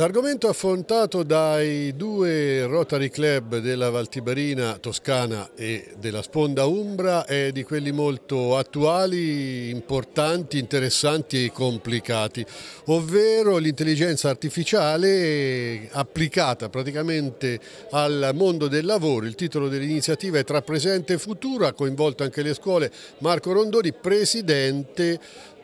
L'argomento affrontato dai due Rotary Club della Valtiberina, Toscana e della Sponda Umbra è di quelli molto attuali, importanti, interessanti e complicati, ovvero l'intelligenza artificiale applicata praticamente al mondo del lavoro. Il titolo dell'iniziativa è Tra presente e futuro, ha coinvolto anche le scuole. Marco Rondoni, presidente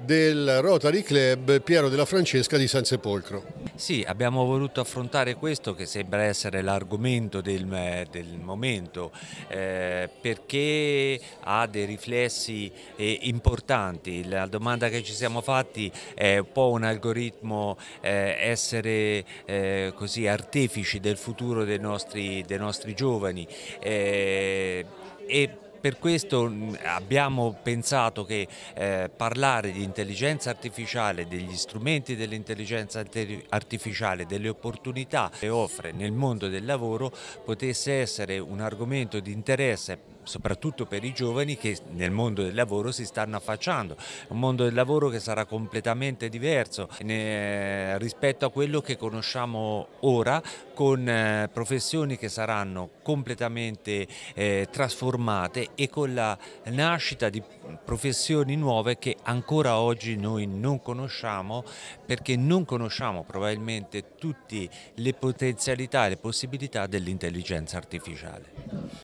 del Rotary Club Piero della Francesca di San Sepolcro. Sì, abbiamo abbiamo voluto affrontare questo che sembra essere l'argomento del, del, momento eh, perché ha dei riflessi eh, importanti. La domanda che ci siamo fatti è un po' un algoritmo eh, essere eh, così artefici del futuro dei nostri, dei nostri giovani eh, e per questo mm, abbiamo pensato che eh, parlare di intelligenza artificiale, degli strumenti dell'intelligenza artificiale, delle opportunità che offre nel mondo del lavoro potesse essere un argomento di interesse soprattutto per i giovani che nel mondo del lavoro si stanno affacciando, un mondo del lavoro che sarà completamente diverso eh, rispetto a quello che conosciamo ora con eh, professioni che saranno completamente eh, trasformate e con la nascita di professioni nuove che ancora oggi noi non conosciamo perché non conosciamo probabilmente tutte le potenzialità e le possibilità dell'intelligenza artificiale.